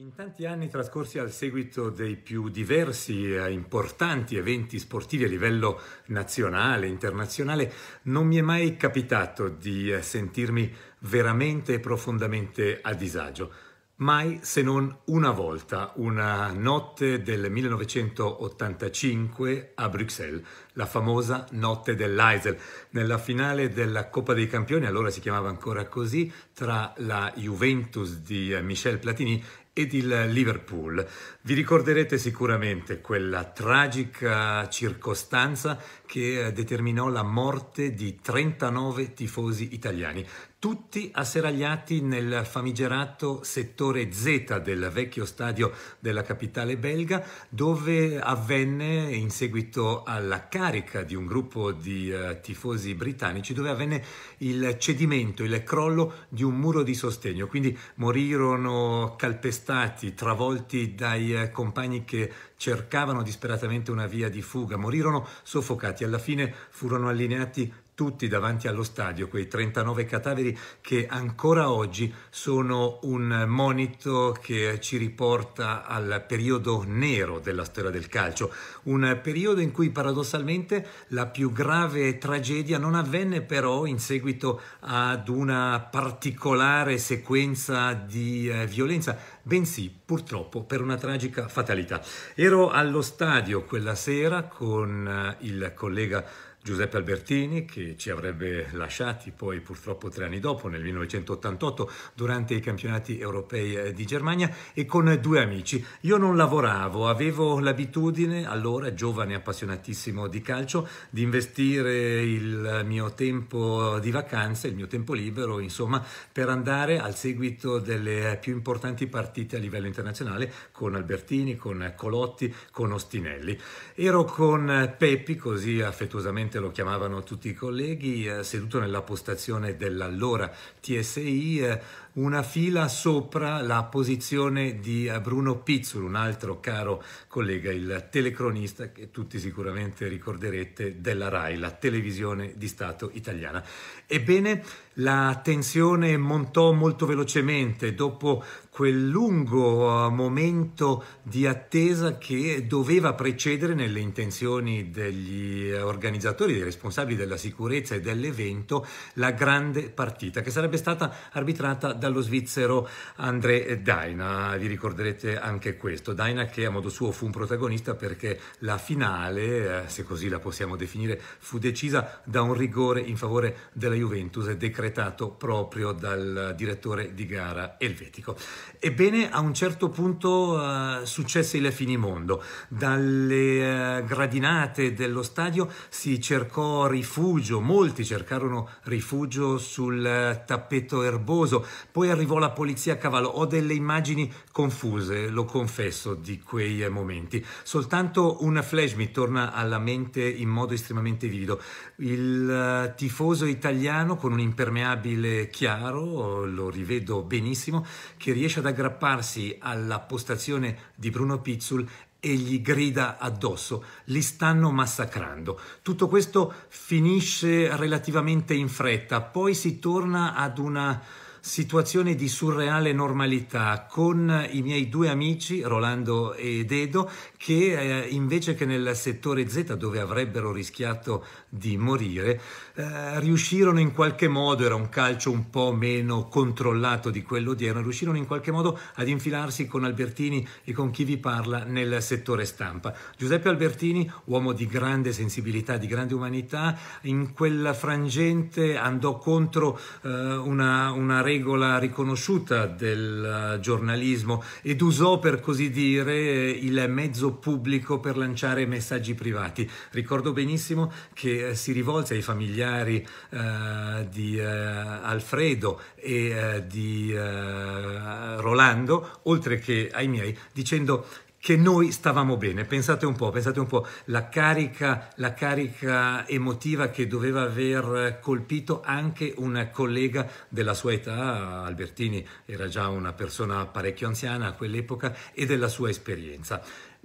In tanti anni trascorsi al seguito dei più diversi e importanti eventi sportivi a livello nazionale internazionale, non mi è mai capitato di eh, sentirmi veramente e profondamente a disagio. Mai se non una volta, una notte del 1985 a Bruxelles, la famosa notte dell'Eisel, nella finale della Coppa dei Campioni, allora si chiamava ancora così, tra la Juventus di eh, Michel Platini ed il Liverpool. Vi ricorderete sicuramente quella tragica circostanza che eh, determinò la morte di 39 tifosi italiani, tutti asseragliati nel famigerato settore Z del vecchio stadio della capitale belga, dove avvenne, in seguito alla carica di un gruppo di eh, tifosi britannici, dove avvenne il cedimento, il crollo di un muro di sostegno. Quindi morirono calpestati stati travolti dai eh, compagni che cercavano disperatamente una via di fuga, morirono soffocati, alla fine furono allineati tutti davanti allo stadio, quei 39 cadaveri che ancora oggi sono un monito che ci riporta al periodo nero della storia del calcio, un periodo in cui paradossalmente la più grave tragedia non avvenne però in seguito ad una particolare sequenza di eh, violenza, bensì purtroppo per una tragica fatalità. Ero allo stadio quella sera con eh, il collega Giuseppe Albertini, che ci avrebbe lasciati poi purtroppo tre anni dopo, nel 1988, durante i campionati europei eh, di Germania, e con due amici. Io non lavoravo, avevo l'abitudine, allora giovane appassionatissimo di calcio, di investire il mio tempo di vacanza, il mio tempo libero, insomma, per andare al seguito delle più importanti partite a livello internazionale con Albertini, con Colotti, con Ostinelli. Ero con Peppi, così affettuosamente solitamente lo chiamavano tutti i colleghi, eh, seduto nella postazione dell'allora TSI, eh, una fila sopra la posizione di eh, Bruno Pizzul, un altro caro collega, il telecronista che tutti sicuramente ricorderete della RAI, la televisione di Stato italiana. Ebbene, la tensione montò molto velocemente dopo quel lungo eh, momento di attesa che doveva precedere nelle intenzioni degli eh, organizzatori, dei responsabili della sicurezza e dell'evento, la grande partita che sarebbe stata arbitrata dal dallo svizzero André Daina, vi ricorderete anche questo, Daina che a modo suo fu un protagonista perché la finale, eh, se così la possiamo definire, fu decisa da un rigore in favore della Juventus decretato proprio dal direttore di gara elvetico. Ebbene, a un certo punto uh, successe il finimondo, dalle uh, gradinate dello stadio si cercò rifugio, molti cercarono rifugio sul tappeto erboso poi arrivò la polizia a cavallo. Ho delle immagini confuse, lo confesso, di quei eh, momenti. Soltanto un flash mi torna alla mente in modo estremamente vivido. Il eh, tifoso italiano con un impermeabile chiaro, lo rivedo benissimo, che riesce ad aggrapparsi alla postazione di Bruno Pizzul e gli grida addosso, li stanno massacrando. Tutto questo finisce relativamente in fretta, poi si torna ad una situazione di surreale normalità con i miei due amici Rolando e Dedo che eh, invece che nel settore Z dove avrebbero rischiato di morire eh, riuscirono in qualche modo, era un calcio un po' meno controllato di quello odierno, riuscirono in qualche modo ad infilarsi con Albertini e con chi vi parla nel settore stampa. Giuseppe Albertini, uomo di grande sensibilità, di grande umanità, in quella frangente andò contro eh, una, una regola riconosciuta del eh, giornalismo ed usò per così dire eh, il mezzo pubblico per lanciare messaggi privati. Ricordo benissimo che eh, si rivolse ai familiari eh, di eh, Alfredo e eh, di Rolando, oltre che ai miei, dicendo che noi stavamo bene. Pensate un po', pensate un po' la carica, la carica emotiva che doveva aver colpito anche un collega della sua età, Albertini era già una persona parecchio anziana a quell'epoca, e della sua esperienza.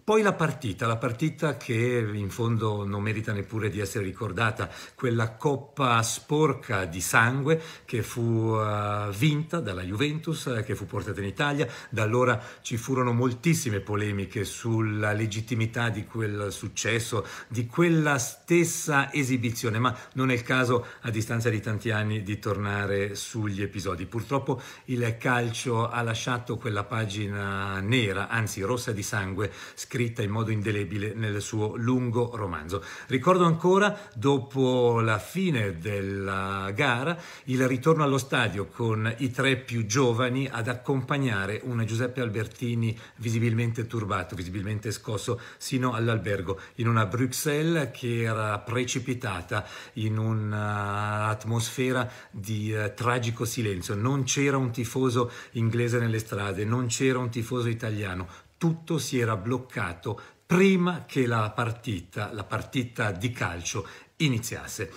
Poi la partita, la partita che in fondo non merita neppure di essere ricordata, quella coppa sporca di sangue che fu uh, vinta dalla Juventus, eh, che fu portata in Italia. Da allora ci furono moltissime polemiche sulla legittimità di quel successo, di quella stessa esibizione, ma non è il caso a distanza di tanti anni di tornare sugli episodi. Purtroppo il calcio ha lasciato quella pagina nera, anzi rossa di sangue, scritta scritta in modo indelebile nel suo lungo romanzo. Ricordo ancora, dopo la fine della gara, il ritorno allo stadio con i tre più giovani ad accompagnare una Giuseppe Albertini visibilmente turbato, visibilmente scosso, sino all'albergo, in una Bruxelles che era precipitata in un'atmosfera di eh, tragico silenzio. Non c'era un tifoso inglese nelle strade, non c'era un tifoso italiano, tutto si era bloccato prima che la partita, la partita di calcio, iniziasse.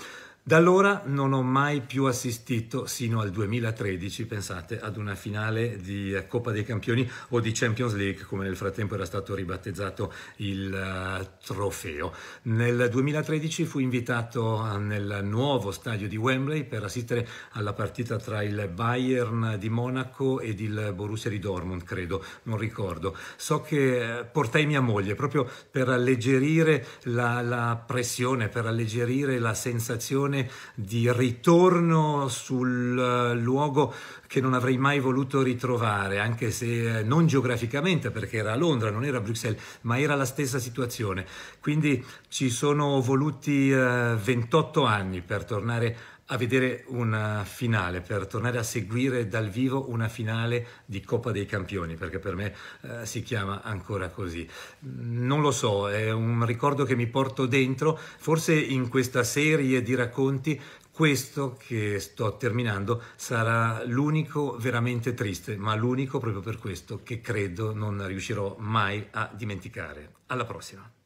Da allora non ho mai più assistito, sino al 2013, pensate, ad una finale di eh, Coppa dei Campioni o di Champions League, come nel frattempo era stato ribattezzato il eh, trofeo. Nel 2013 fui invitato eh, nel nuovo stadio di Wembley per assistere alla partita tra il Bayern di Monaco ed il Borussia di Dortmund, credo, non ricordo. So che portai mia moglie proprio per alleggerire la, la pressione, per alleggerire la sensazione sensazione di ritorno sul eh, luogo che non avrei mai voluto ritrovare, anche se eh, non geograficamente, perché era a Londra, non era a Bruxelles, ma era la stessa situazione. Quindi ci sono voluti 28 eh, anni per tornare a a vedere una eh, finale, per tornare a seguire dal vivo una finale di Coppa dei Campioni, perché per me eh, si chiama ancora così. Non lo so, è un ricordo che mi porto dentro, forse in questa serie di racconti questo che sto terminando sarà l'unico veramente triste, ma l'unico proprio per questo che credo non riuscirò mai a dimenticare. Alla prossima!